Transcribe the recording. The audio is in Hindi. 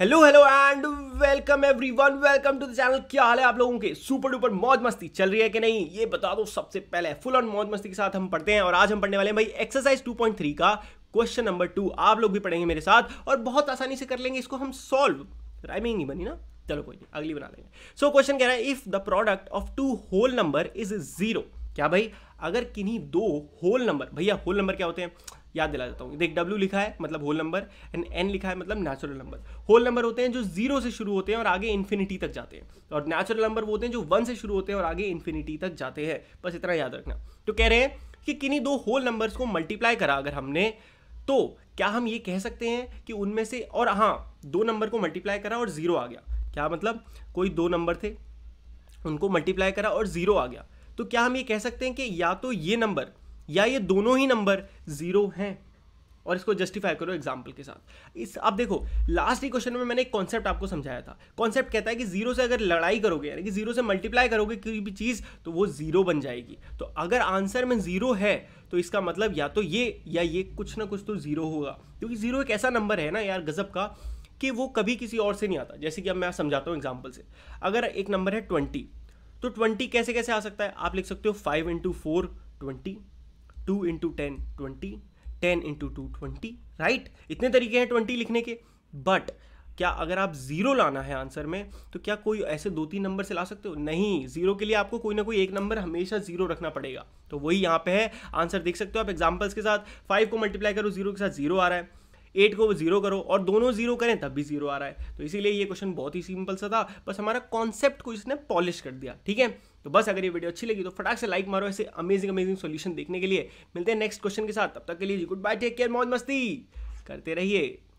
hello hello and welcome everyone welcome to the channel क्या हाल है आप लोगों के सुपर डुपर मौज मस्ती चल रही है कि नहीं ये बता दो सबसे पहले फुल ऑन मौज मस्ती के साथ हम पढ़ते हैं और आज हम पढ़ने वाले हैं भाई एक्सरसाइज 2.3 का क्वेश्चन नंबर टू आप लोग भी पढ़ेंगे मेरे साथ और बहुत आसानी से कर लेंगे इसको हम सॉल्व राइमिंग नहीं बनी ना चलो कोई नहीं अगली बना लेंगे सो so, क्वेश्चन कह रहा है if the product of two whole number is zero क्या भाई अगर किन्हीं दो होल नंबर भैया होल नंबर क्या होते हैं याद दिला देता हूँ देख W लिखा है मतलब होल नंबर एंड एन लिखा है मतलब नेचुरल नंबर होल नंबर होते हैं जो जीरो से शुरू होते हैं और आगे इन्फिनिटी तक जाते हैं और नेचुरल नंबर वो होते हैं जो वन से शुरू होते हैं और आगे इन्फिनिटी तक जाते हैं बस इतना याद रखना तो कह रहे हैं कि किन्हीं दो होल नंबर्स को मल्टीप्लाई करा अगर हमने तो क्या हम ये कह सकते हैं कि उनमें से और हाँ दो नंबर को मल्टीप्लाई करा और ज़ीरो आ गया क्या मतलब कोई दो नंबर थे उनको मल्टीप्लाई करा और ज़ीरो आ गया तो क्या हम ये कह सकते हैं कि या तो ये नंबर या ये दोनों ही नंबर ज़ीरो हैं और इसको जस्टिफाई करो एग्जाम्पल के साथ इस अब देखो लास्ट ही क्वेश्चन में मैंने एक कॉन्सेप्ट आपको समझाया था कॉन्सेप्ट कहता है कि जीरो से अगर लड़ाई करोगे यानी कि जीरो से मल्टीप्लाई करोगे किसी भी चीज़ तो वो जीरो बन जाएगी तो अगर आंसर में जीरो है तो इसका मतलब या तो ये या ये कुछ ना कुछ तो जीरो होगा क्योंकि जीरो एक ऐसा नंबर है ना यार गजब का कि वो कभी किसी और से नहीं आता जैसे कि अब मैं समझाता हूँ एग्जाम्पल से अगर एक नंबर है ट्वेंटी तो ट्वेंटी कैसे कैसे आ सकता है आप लिख सकते हो five into four twenty two into ten twenty ten into two twenty right इतने तरीके हैं ट्वेंटी लिखने के बट क्या अगर आप ज़ीरो लाना है आंसर में तो क्या कोई ऐसे दो तीन नंबर से ला सकते हो नहीं ज़ीरो के लिए आपको कोई ना कोई एक नंबर हमेशा ज़ीरो रखना पड़ेगा तो वही यहाँ पे है आंसर देख सकते हो आप एग्जांपल्स के साथ फाइव को मल्टीप्लाई करो ज़ीरो के साथ ज़ीरो आ रहा है एट को जीरो करो और दोनों जीरो करें तब भी जीरो आ रहा है तो इसीलिए ये क्वेश्चन बहुत ही सिंपल सा था बस हमारा कॉन्सेप्ट को इसने पॉलिश कर दिया ठीक है तो बस अगर ये वीडियो अच्छी लगी तो फटाक से लाइक मारो ऐसे अमेजिंग अमेजिंग सोल्यूशन देखने के लिए मिलते हैं नेक्स्ट क्वेश्चन के साथ तब तक के लिए गुड बाय टेक केयर मौज मस्ती करते रहिए